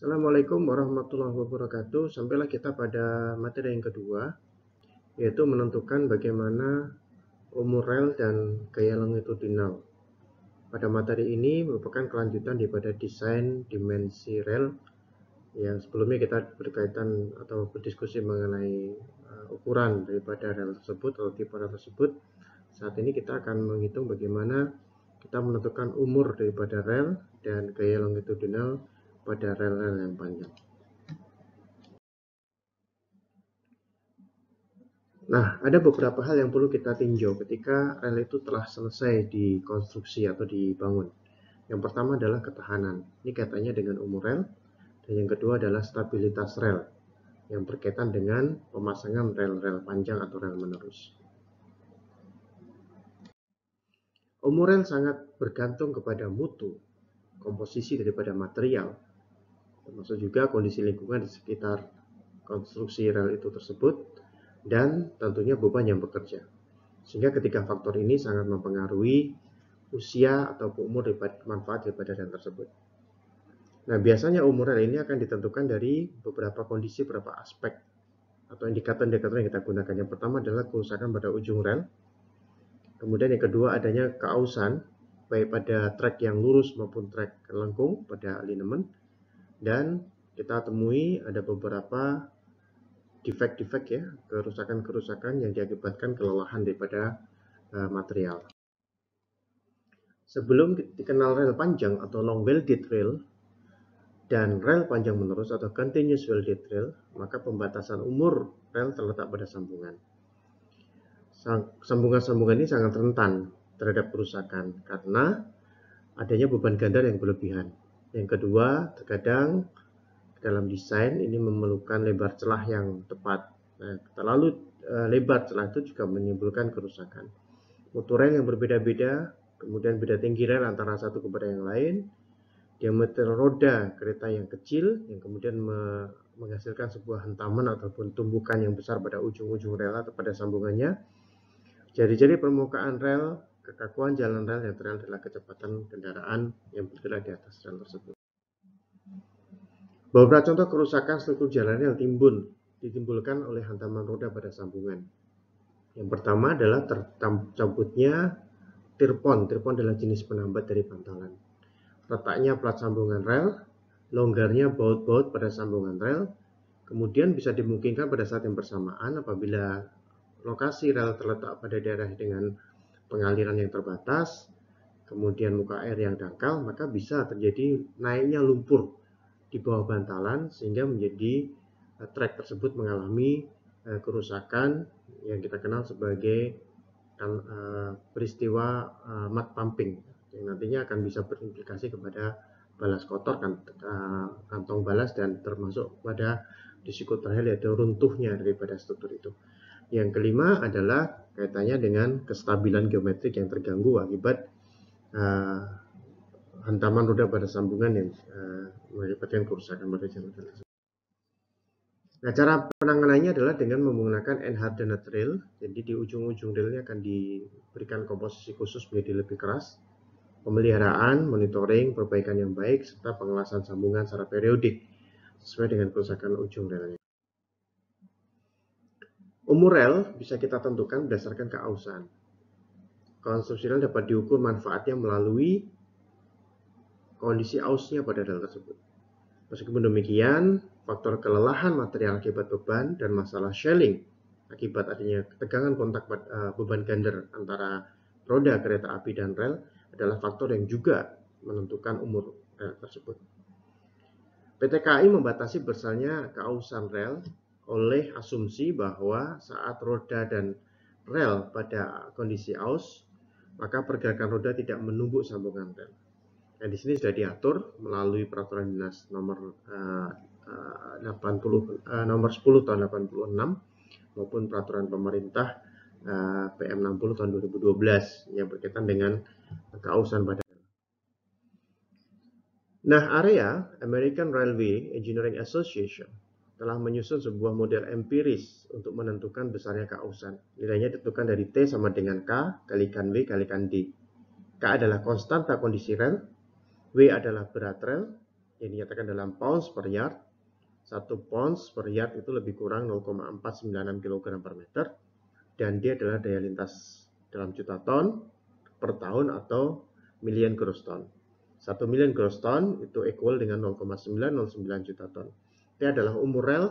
Assalamualaikum warahmatullahi wabarakatuh. Sampailah kita pada materi yang kedua, yaitu menentukan bagaimana umur rel dan gaya longitudinal. Pada materi ini merupakan kelanjutan daripada desain dimensi rel yang sebelumnya kita berkaitan atau berdiskusi mengenai uh, ukuran daripada rel tersebut atau tipe rel tersebut. Saat ini kita akan menghitung bagaimana kita menentukan umur daripada rel dan gaya longitudinal pada rel-rel yang panjang. Nah, ada beberapa hal yang perlu kita tinjau ketika rel itu telah selesai dikonstruksi atau dibangun. Yang pertama adalah ketahanan. Ini kaitannya dengan umur rel. Dan yang kedua adalah stabilitas rel yang berkaitan dengan pemasangan rel-rel panjang atau rel menerus. Umur rel sangat bergantung kepada mutu, komposisi daripada material, termasuk juga kondisi lingkungan di sekitar konstruksi rel itu tersebut, dan tentunya beban yang bekerja. Sehingga ketiga faktor ini sangat mempengaruhi usia atau umur daripada manfaat daripada rel tersebut. Nah, biasanya umur rel ini akan ditentukan dari beberapa kondisi, beberapa aspek atau indikator-indikator yang kita gunakan. Yang pertama adalah kerusakan pada ujung rel. Kemudian yang kedua adanya keausan, baik pada trek yang lurus maupun trek lengkung pada linemen dan kita temui ada beberapa defect-defect ya, kerusakan-kerusakan yang diakibatkan kelelahan daripada uh, material. Sebelum dikenal rel panjang atau long welded rail dan rel panjang menerus atau continuous welded rail, maka pembatasan umur rel terletak pada sambungan. Sambungan-sambungan ini sangat rentan terhadap kerusakan karena adanya beban ganda yang berlebihan. Yang kedua, terkadang dalam desain ini memerlukan lebar celah yang tepat. Nah, terlalu eh, lebar celah itu juga menimbulkan kerusakan. Mutu rel yang berbeda-beda, kemudian beda tinggi rel antara satu kepada yang lain, diameter roda kereta yang kecil yang kemudian menghasilkan sebuah hentaman ataupun tumbukan yang besar pada ujung-ujung rel atau pada sambungannya. Jadi, jadi permukaan rel Kekakuan jalan rel yang rel adalah kecepatan kendaraan yang bergerak di atas rel tersebut. Beberapa contoh kerusakan struktur jalan yang timbun ditimbulkan oleh hantaman roda pada sambungan. Yang pertama adalah tercabutnya tirpon. Tirpon adalah jenis penambat dari bantalan. Retaknya plat sambungan rel, longgarnya baut-baut pada sambungan rel, kemudian bisa dimungkinkan pada saat yang bersamaan apabila lokasi rel terletak pada daerah dengan pengaliran yang terbatas, kemudian muka air yang dangkal, maka bisa terjadi naiknya lumpur di bawah bantalan sehingga menjadi uh, trek tersebut mengalami eh, kerusakan yang kita kenal sebagai kan, eh, peristiwa uh, mud pumping yang nantinya akan bisa berimplikasi kepada balas kotor kan kantong balas dan termasuk pada risiko terakhir yaitu runtuhnya daripada struktur itu. Yang kelima adalah kaitannya dengan kestabilan geometrik yang terganggu akibat uh, hantaman roda pada sambungan yang uh, eh, menyebabkan kerusakan pada jalur Nah, cara penanganannya adalah dengan menggunakan enhardened rail. Jadi di ujung-ujung railnya akan diberikan komposisi khusus menjadi lebih keras, pemeliharaan, monitoring, perbaikan yang baik, serta pengelasan sambungan secara periodik sesuai dengan kerusakan ujung railnya. Umur rel bisa kita tentukan berdasarkan keausan. Konstruksi rel dapat diukur manfaatnya melalui kondisi ausnya pada rel tersebut. Meskipun demikian, faktor kelelahan material akibat beban dan masalah shelling akibat adanya ketegangan kontak eh, beban gender antara roda kereta api dan rel adalah faktor yang juga menentukan umur rel tersebut. PT KAI membatasi besarnya keausan rel oleh asumsi bahwa saat roda dan rel pada kondisi aus, maka pergerakan roda tidak menumbuk sambungan rel. Dan di sini sudah diatur melalui peraturan dinas nomor uh, uh, 80 uh, nomor 10 tahun 86 maupun peraturan pemerintah uh, PM 60 tahun 2012 yang berkaitan dengan keausan pada Nah, area American Railway Engineering Association telah menyusun sebuah model empiris untuk menentukan besarnya kausan. Nilainya ditentukan dari T sama dengan K kalikan W kalikan D. K adalah konstanta kondisi rel, W adalah berat rel yang dinyatakan dalam pounds per yard. 1 pounds per yard itu lebih kurang 0,496 kg per meter. Dan D adalah daya lintas dalam juta ton per tahun atau million gross ton. satu million gross ton itu equal dengan 0,909 juta ton. T adalah umur rel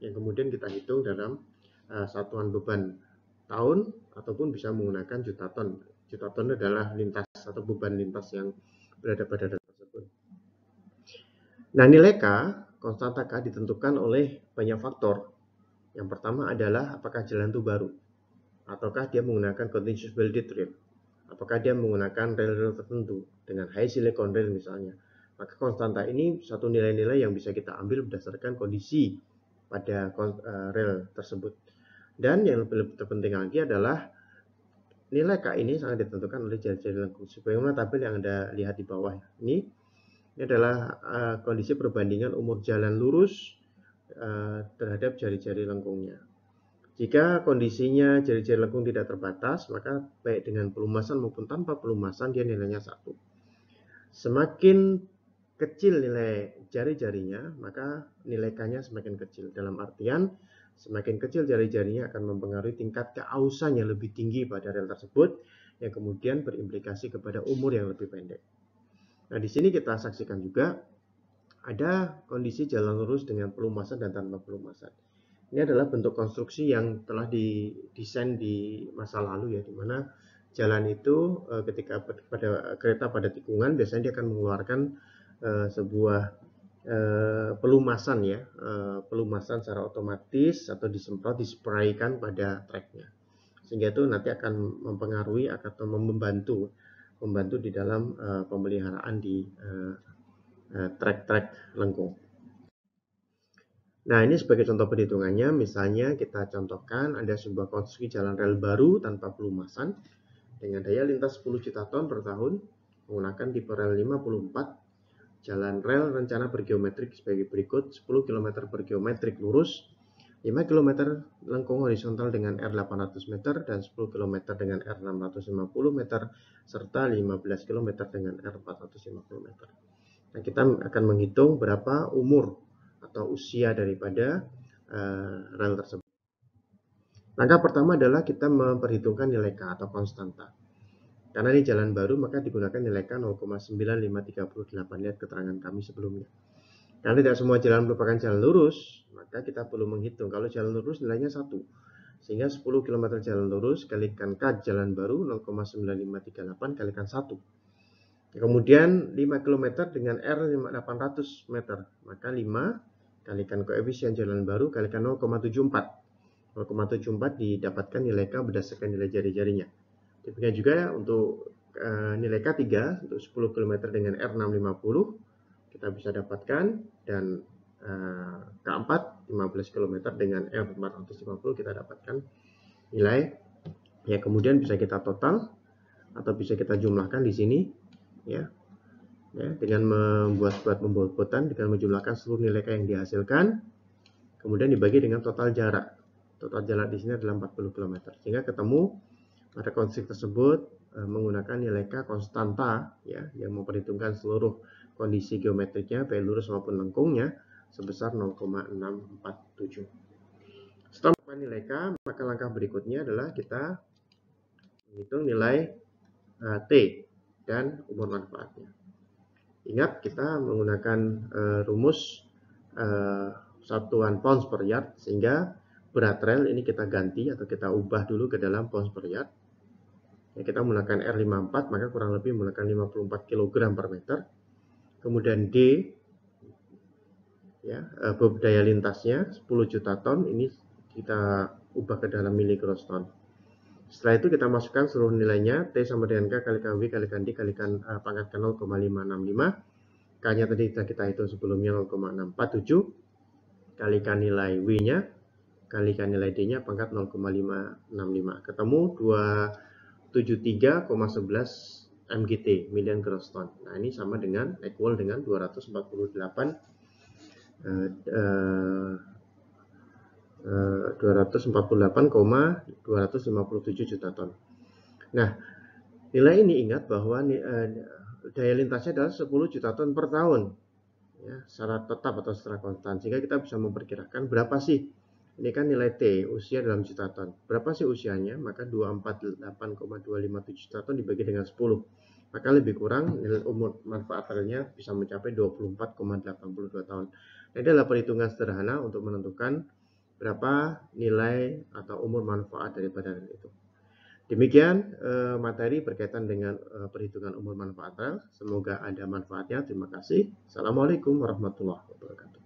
yang kemudian kita hitung dalam uh, satuan beban tahun ataupun bisa menggunakan juta ton. Juta ton adalah lintas atau beban lintas yang berada pada rel tersebut. Nah, nilai K, konstanta K ditentukan oleh banyak faktor. Yang pertama adalah apakah jalan itu baru, ataukah dia menggunakan continuous welded rail, apakah dia menggunakan rel-rel tertentu dengan high silicon rail misalnya, maka konstanta ini satu nilai-nilai yang bisa kita ambil berdasarkan kondisi pada eh, rel tersebut. Dan yang lebih, lebih terpenting lagi adalah nilai K ini sangat ditentukan oleh jari-jari lengkung. Sebagaimana tabel yang Anda lihat di bawah ini? Ini adalah eh, kondisi perbandingan umur jalan lurus eh, terhadap jari-jari lengkungnya. Jika kondisinya jari-jari lengkung tidak terbatas, maka baik dengan pelumasan maupun tanpa pelumasan dia nilainya satu. Semakin kecil nilai jari-jarinya, maka nilai K-nya semakin kecil. Dalam artian, semakin kecil jari-jarinya akan mempengaruhi tingkat keausan yang lebih tinggi pada rel tersebut, yang kemudian berimplikasi kepada umur yang lebih pendek. Nah, di sini kita saksikan juga ada kondisi jalan lurus dengan pelumasan dan tanpa pelumasan. Ini adalah bentuk konstruksi yang telah didesain di masa lalu ya, di mana jalan itu eh, ketika pada kereta pada tikungan biasanya dia akan mengeluarkan uh, sebuah uh, pelumasan ya, uh, pelumasan secara otomatis atau disemprot, dispraykan pada tracknya. Sehingga itu nanti akan mempengaruhi atau membantu membantu di dalam uh, pemeliharaan di uh, uh, track-track lengkung. Nah, ini sebagai contoh perhitungannya, misalnya kita contohkan ada sebuah konstruksi jalan rel baru tanpa pelumasan dengan daya lintas 10 juta ton per tahun menggunakan tipe rel 54 Jalan rel rencana bergeometrik sebagai berikut, 10 km bergeometrik lurus, 5 km lengkung horizontal dengan R800 meter dan 10 km dengan R650 meter serta 15 km dengan R450 meter. Nah, kita akan menghitung berapa umur atau usia daripada uh, rel tersebut. Langkah pertama adalah kita memperhitungkan nilai K atau konstanta. Karena ini jalan baru, maka digunakan nilai K 0,9538. Lihat keterangan kami sebelumnya. Karena tidak semua jalan merupakan jalan lurus, maka kita perlu menghitung. Kalau jalan lurus nilainya 1. Sehingga 10 km jalan lurus kalikan K jalan baru 0,9538 kalikan 1. Kemudian 5 km dengan R 800 meter. Maka 5 kalikan koefisien jalan baru kalikan 0,74. 0,74 didapatkan nilai K berdasarkan nilai jari-jarinya. Demikian juga ya untuk uh, nilai K3 untuk 10 km dengan R650 kita bisa dapatkan dan uh, K4 15 km dengan R450 kita dapatkan nilai ya kemudian bisa kita total atau bisa kita jumlahkan di sini ya ya dengan membuat buat pembobotan dengan menjumlahkan seluruh nilai K yang dihasilkan kemudian dibagi dengan total jarak total jarak di sini adalah 40 km sehingga ketemu pada konsep tersebut e, menggunakan nilai K konstanta ya yang memperhitungkan seluruh kondisi geometriknya baik lurus maupun lengkungnya sebesar 0,647. Setelah melakukan nilai K, maka langkah berikutnya adalah kita menghitung nilai uh, T dan umur manfaatnya. Ingat kita menggunakan uh, rumus uh, satuan pounds per yard sehingga berat rel ini kita ganti atau kita ubah dulu ke dalam pounds per yard ya, kita menggunakan R54 maka kurang lebih menggunakan 54 kg per meter kemudian D ya eh, bob daya lintasnya 10 juta ton ini kita ubah ke dalam mili ton setelah itu kita masukkan seluruh nilainya T sama dengan K kali w kali D kali A eh, pangkat ke 0,565 K nya tadi kita, kita hitung sebelumnya 0,647 kalikan nilai W nya kali kalikan nilai D nya pangkat 0,565 ketemu 2 73,11 MGT million gross ton. Nah, ini sama dengan equal dengan 248 248,257 eh, eh, eh, juta ton. Nah, nilai ini ingat bahwa daya lintasnya adalah 10 juta ton per tahun. Ya, secara tetap atau secara konstan. Sehingga kita bisa memperkirakan berapa sih ini kan nilai T, usia dalam juta ton. Berapa sih usianya? Maka 248,257 juta ton dibagi dengan 10. Maka lebih kurang nilai umur manfaat realnya bisa mencapai 24,82 tahun. Nah, ini adalah perhitungan sederhana untuk menentukan berapa nilai atau umur manfaat daripada rel itu. Demikian eh, materi berkaitan dengan eh, perhitungan umur manfaat rel. Semoga ada manfaatnya. Terima kasih. Assalamualaikum warahmatullahi wabarakatuh.